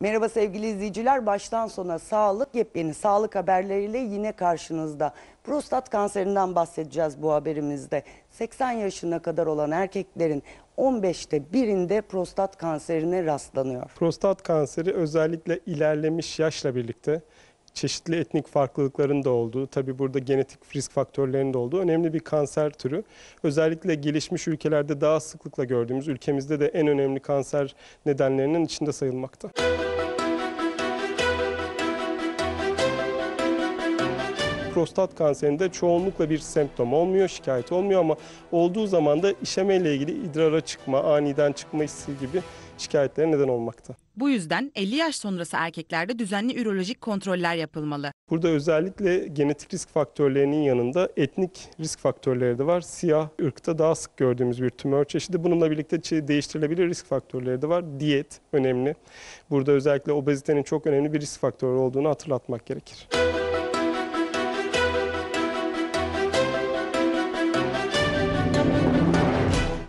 Merhaba sevgili izleyiciler. Baştan sona sağlık yepyeni sağlık haberleriyle yine karşınızda. Prostat kanserinden bahsedeceğiz bu haberimizde. 80 yaşına kadar olan erkeklerin 15'te birinde prostat kanserine rastlanıyor. Prostat kanseri özellikle ilerlemiş yaşla birlikte çeşitli etnik farklılıkların da olduğu, tabi burada genetik risk faktörlerinin de olduğu önemli bir kanser türü. Özellikle gelişmiş ülkelerde daha sıklıkla gördüğümüz, ülkemizde de en önemli kanser nedenlerinin içinde sayılmakta. Müzik prostat kanserinde çoğunlukla bir semptom olmuyor, şikayet olmuyor ama olduğu zaman da işemeyle ilgili idrara çıkma, aniden çıkma hissi gibi şikayetlere neden olmakta. Bu yüzden 50 yaş sonrası erkeklerde düzenli ürolojik kontroller yapılmalı. Burada özellikle genetik risk faktörlerinin yanında etnik risk faktörleri de var. Siyah ırkta daha sık gördüğümüz bir tümör çeşidi. Bununla birlikte değiştirilebilir risk faktörleri de var. Diyet önemli. Burada özellikle obezitenin çok önemli bir risk faktörü olduğunu hatırlatmak gerekir.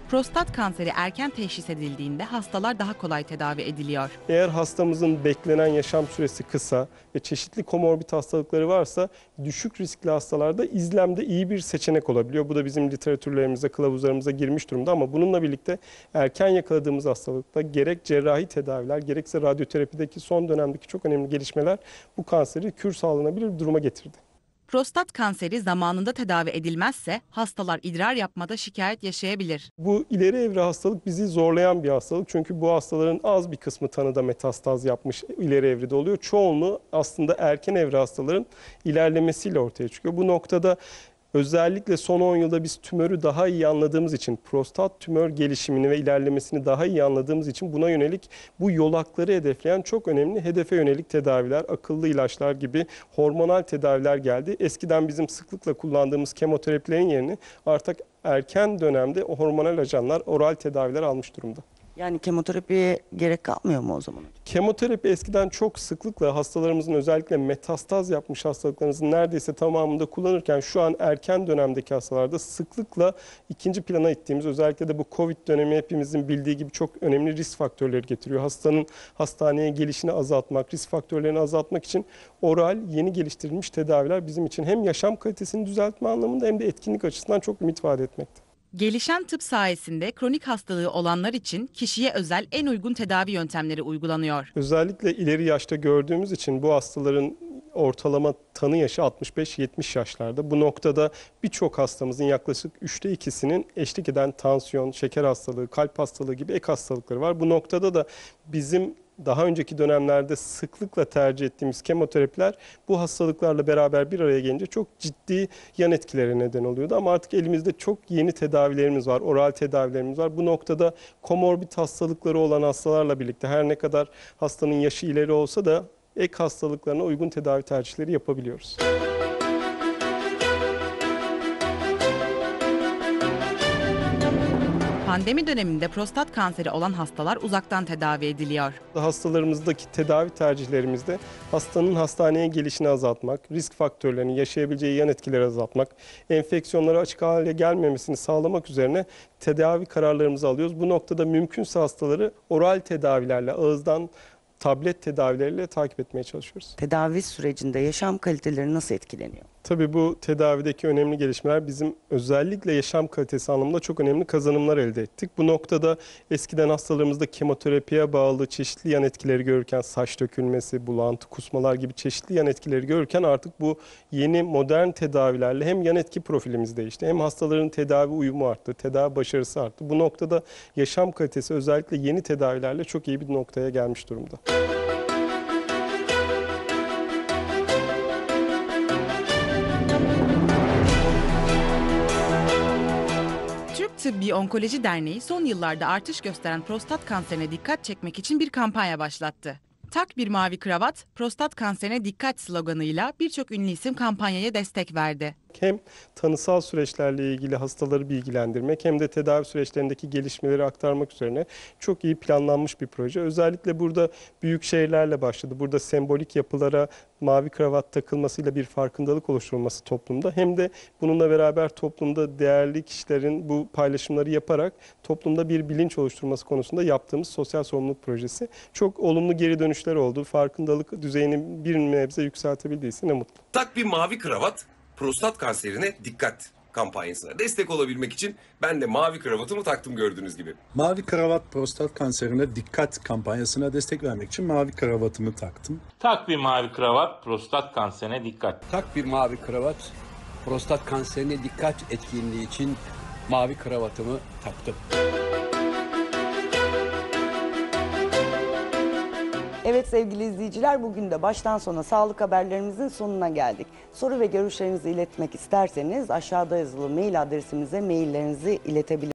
Prostat kanseri erken teşhis edildiğinde hastalar daha kolay tedavi ediliyor. Eğer hastamızın beklenen yaşam süresi kısa ve çeşitli komorbid hastalıkları varsa düşük riskli hastalarda izlemde iyi bir seçenek olabiliyor. Bu da bizim literatürlerimize, kılavuzlarımıza girmiş durumda ama bununla birlikte erken yakaladığımız hastalıkta gerek cerrahi tedaviler gerekse radyoterapideki son dönemdeki çok önemli gelişmeler bu kanseri kür sağlanabilir duruma getirdi. Prostat kanseri zamanında tedavi edilmezse hastalar idrar yapmada şikayet yaşayabilir. Bu ileri evre hastalık bizi zorlayan bir hastalık. Çünkü bu hastaların az bir kısmı tanıda metastaz yapmış ileri evrede oluyor. Çoğunluğu aslında erken evre hastaların ilerlemesiyle ortaya çıkıyor. Bu noktada Özellikle son 10 yılda biz tümörü daha iyi anladığımız için, prostat tümör gelişimini ve ilerlemesini daha iyi anladığımız için buna yönelik bu yolakları hedefleyen çok önemli hedefe yönelik tedaviler, akıllı ilaçlar gibi hormonal tedaviler geldi. Eskiden bizim sıklıkla kullandığımız kemoterapilerin yerini artık erken dönemde o hormonal ajanlar, oral tedaviler almış durumda. Yani kemoterapiye gerek kalmıyor mu o zaman? Kemoterapi eskiden çok sıklıkla hastalarımızın özellikle metastaz yapmış hastalıklarımızın neredeyse tamamında kullanırken şu an erken dönemdeki hastalarda sıklıkla ikinci plana ittiğimiz özellikle de bu Covid dönemi hepimizin bildiği gibi çok önemli risk faktörleri getiriyor. Hastanın hastaneye gelişini azaltmak, risk faktörlerini azaltmak için oral yeni geliştirilmiş tedaviler bizim için hem yaşam kalitesini düzeltme anlamında hem de etkinlik açısından çok ümit vaat etmekte. Gelişen tıp sayesinde kronik hastalığı olanlar için kişiye özel en uygun tedavi yöntemleri uygulanıyor. Özellikle ileri yaşta gördüğümüz için bu hastaların ortalama tanı yaşı 65-70 yaşlarda. Bu noktada birçok hastamızın yaklaşık 3'te 2'sinin eşlik eden tansiyon, şeker hastalığı, kalp hastalığı gibi ek hastalıkları var. Bu noktada da bizim daha önceki dönemlerde sıklıkla tercih ettiğimiz kemoterapiler bu hastalıklarla beraber bir araya gelince çok ciddi yan etkilere neden oluyordu. Ama artık elimizde çok yeni tedavilerimiz var, oral tedavilerimiz var. Bu noktada komorbid hastalıkları olan hastalarla birlikte her ne kadar hastanın yaşı ileri olsa da ek hastalıklarına uygun tedavi tercihleri yapabiliyoruz. Pandemi döneminde prostat kanseri olan hastalar uzaktan tedavi ediliyor. Hastalarımızdaki tedavi tercihlerimizde hastanın hastaneye gelişini azaltmak, risk faktörlerini, yaşayabileceği yan etkileri azaltmak, enfeksiyonlara açık hale gelmemesini sağlamak üzerine tedavi kararlarımızı alıyoruz. Bu noktada mümkünse hastaları oral tedavilerle, ağızdan tablet tedavileriyle takip etmeye çalışıyoruz. Tedavi sürecinde yaşam kaliteleri nasıl etkileniyor? Tabii bu tedavideki önemli gelişmeler bizim özellikle yaşam kalitesi anlamında çok önemli kazanımlar elde ettik. Bu noktada eskiden hastalarımızda kemoterapiye bağlı çeşitli yan etkileri görürken saç dökülmesi, bulantı, kusmalar gibi çeşitli yan etkileri görürken artık bu yeni modern tedavilerle hem yan etki profilimiz değişti hem hastaların tedavi uyumu arttı, tedavi başarısı arttı. Bu noktada yaşam kalitesi özellikle yeni tedavilerle çok iyi bir noktaya gelmiş durumda. Tıbbi Onkoloji Derneği son yıllarda artış gösteren prostat kanserine dikkat çekmek için bir kampanya başlattı. Tak bir mavi kravat, prostat kanserine dikkat sloganıyla birçok ünlü isim kampanyaya destek verdi hem tanısal süreçlerle ilgili hastaları bilgilendirmek hem de tedavi süreçlerindeki gelişmeleri aktarmak üzerine çok iyi planlanmış bir proje. Özellikle burada büyük şehirlerle başladı. Burada sembolik yapılara mavi kravat takılmasıyla bir farkındalık oluşturulması toplumda hem de bununla beraber toplumda değerli kişilerin bu paylaşımları yaparak toplumda bir bilinç oluşturması konusunda yaptığımız sosyal sorumluluk projesi çok olumlu geri dönüşler oldu. Farkındalık düzeyini bir nebze yükseltebildiyse ne mutlu. Tak bir mavi kravat prostat kanserine dikkat kampanyasına destek olabilmek için ben de mavi kravatımı taktım gördüğünüz gibi. Mavi kravat prostat kanserine dikkat kampanyasına destek vermek için mavi kravatımı taktım. Tak bir mavi kravat prostat kanserine dikkat. Tak bir mavi kravat prostat kanserine dikkat etkinliği için mavi kravatımı taktım. Evet sevgili izleyiciler bugün de baştan sona sağlık haberlerimizin sonuna geldik. Soru ve görüşlerinizi iletmek isterseniz aşağıda yazılı mail adresimize maillerinizi iletebilirsiniz.